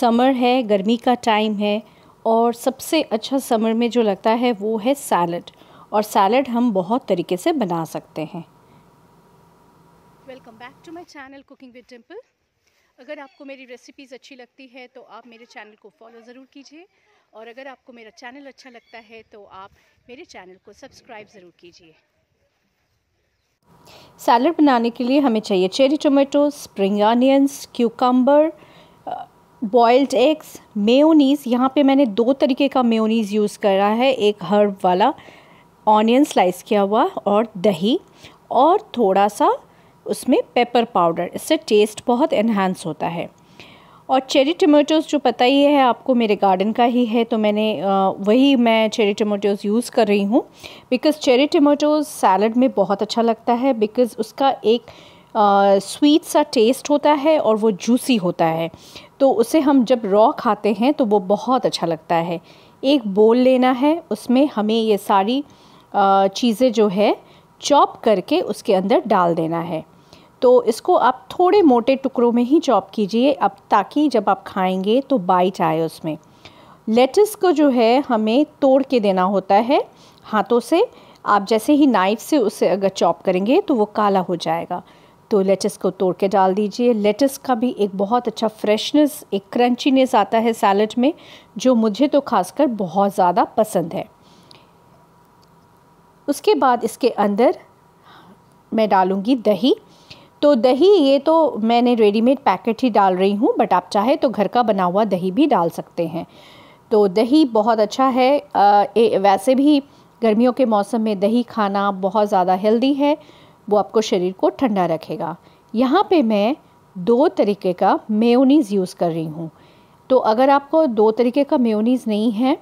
summer है गर्मी का टाइम है और सबसे अच्छा समर में जो लगता है वो है सैलड और सैलड हम बहुत तरीके से बना सकते हैं welcome back to my channel cooking with Dimple अगर आपको मेरी रेसिपीज़ अच्छी लगती है तो आप मेरे चैनल को फॉलो ज़रूर कीजिए और अगर आपको मेरा चैनल अच्छा लगता है तो आप मेरे चैनल को सब्सक्राइब ज़रूर कीजिए सैलड बनाने के लिए हमें चाहिए cherry tomato spring onions cucumber boiled eggs mayonnaise यहाँ पे मैंने दो तरीके का मेयोनीज़ यूज़ करा है एक हर्ब वाला ऑनियन स्लाइस किया हुआ और दही और थोड़ा सा उसमें पेपर पाउडर इससे टेस्ट बहुत इन्हांस होता है और चेरी टमाटोज़ जो पता ही है आपको मेरे गार्डन का ही है तो मैंने वही मैं चेरी टमाटोज़ यूज़ कर रही हूँ बिकॉज़ चेरी टमाटोज़ सैलड में बहुत अच्छा लगता है बिकॉज़ उसका एक स्वीट सा टेस्ट होता है और वो जूसी होता है तो उसे हम जब रॉ खाते हैं तो वो बहुत अच्छा लगता है एक बोल लेना है उसमें हमें ये सारी चीज़ें जो है चॉप करके उसके अंदर डाल देना है तो इसको आप थोड़े मोटे टुकड़ों में ही चॉप कीजिए अब ताकि जब आप खाएंगे तो बाइट आए उसमें लेटस को जो है हमें तोड़ के देना होता है हाथों से आप जैसे ही नाइफ से उसे अगर चॉप करेंगे तो वो काला हो जाएगा तो लेटस को तोड़ के डाल दीजिए लेटस का भी एक बहुत अच्छा फ्रेशनेस एक क्रंचीनेस आता है सैलड में जो मुझे तो खासकर बहुत ज़्यादा पसंद है उसके बाद इसके अंदर मैं डालूँगी दही तो दही ये तो मैंने रेडीमेड पैकेट ही डाल रही हूँ बट आप चाहे तो घर का बना हुआ दही भी डाल सकते हैं तो दही बहुत अच्छा है आ, ए, वैसे भी गर्मियों के मौसम में दही खाना बहुत ज़्यादा हेल्दी है वो आपको शरीर को ठंडा रखेगा यहाँ पे मैं दो तरीके का मेयोनीज़ यूज़ कर रही हूँ तो अगर आपको दो तरीके का मेयोनीज़ नहीं है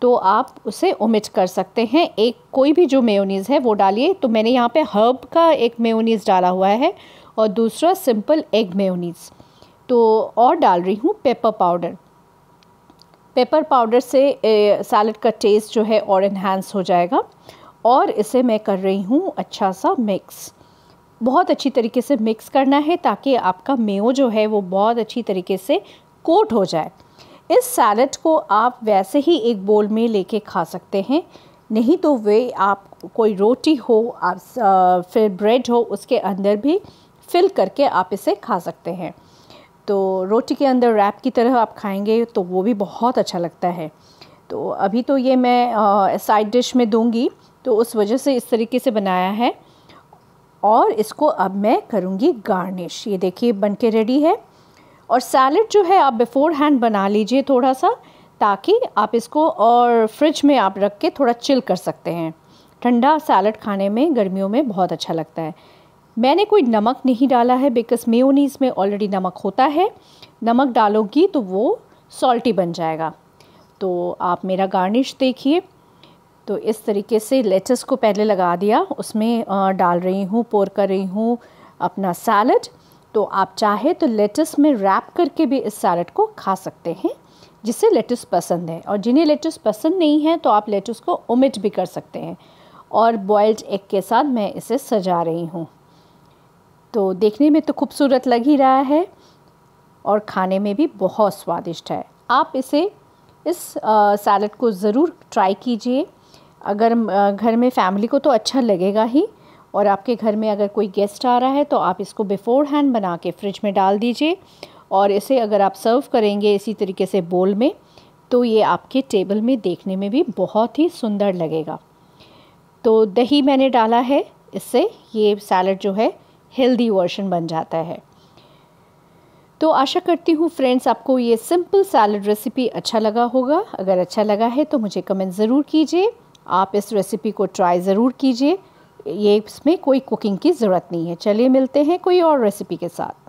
तो आप उसे ओमिट कर सकते हैं एक कोई भी जो मेयोनीज़ है वो डालिए तो मैंने यहाँ पे हर्ब का एक मेयोनीज़ डाला हुआ है और दूसरा सिंपल एग मेयोनीज़ तो और डाल रही हूँ पेपर पाउडर पेपर पाउडर से सैलड का टेस्ट जो है और इन्हांस हो जाएगा और इसे मैं कर रही हूँ अच्छा सा मिक्स बहुत अच्छी तरीके से मिक्स करना है ताकि आपका मेयो जो है वो बहुत अच्छी तरीके से कोट हो जाए इस सैलड को आप वैसे ही एक बोल में लेके खा सकते हैं नहीं तो वे आप कोई रोटी हो आप फिर ब्रेड हो उसके अंदर भी फिल करके आप इसे खा सकते हैं तो रोटी के अंदर रैप की तरह आप खाएंगे तो वो भी बहुत अच्छा लगता है तो अभी तो ये मैं साइड डिश में दूंगी तो उस वजह से इस तरीके से बनाया है और इसको अब मैं करूँगी गार्निश ये देखिए बन के रेडी है और सैलड जो है आप बिफ़ोर हैंड बना लीजिए थोड़ा सा ताकि आप इसको और फ्रिज में आप रख के थोड़ा चिल कर सकते हैं ठंडा सैलड खाने में गर्मियों में बहुत अच्छा लगता है मैंने कोई नमक नहीं डाला है बिकॉज मेयोनीज़ में ऑलरेडी नमक होता है नमक डालोगी तो वो सॉल्टी बन जाएगा तो आप मेरा गार्निश देखिए तो इस तरीके से लेटस को पहले लगा दिया उसमें डाल रही हूँ पोर कर रही हूँ अपना सैलड तो आप चाहे तो लेटस में रैप करके भी इस सैलड को खा सकते हैं जिसे लेटस पसंद है और जिन्हें लेटस पसंद नहीं है तो आप लेटस को ओमिट भी कर सकते हैं और बॉयल्ड एग के साथ मैं इसे सजा रही हूँ तो देखने में तो खूबसूरत लग ही रहा है और खाने में भी बहुत स्वादिष्ट है आप इसे इस सैलड को ज़रूर ट्राई कीजिए अगर घर में फैमिली को तो अच्छा लगेगा ही और आपके घर में अगर कोई गेस्ट आ रहा है तो आप इसको बिफ़ोर हैंड बना के फ्रिज में डाल दीजिए और इसे अगर आप सर्व करेंगे इसी तरीके से बोल में तो ये आपके टेबल में देखने में भी बहुत ही सुंदर लगेगा तो दही मैंने डाला है इससे ये सैलड जो है हेल्दी वर्शन बन जाता है तो आशा करती हूँ फ्रेंड्स आपको ये सिंपल सैलड रेसिपी अच्छा लगा होगा अगर अच्छा लगा है तो मुझे कमेंट ज़रूर कीजिए आप इस रेसिपी को ट्राई ज़रूर कीजिए ये इसमें कोई कुकिंग की ज़रूरत नहीं है चलिए मिलते हैं कोई और रेसिपी के साथ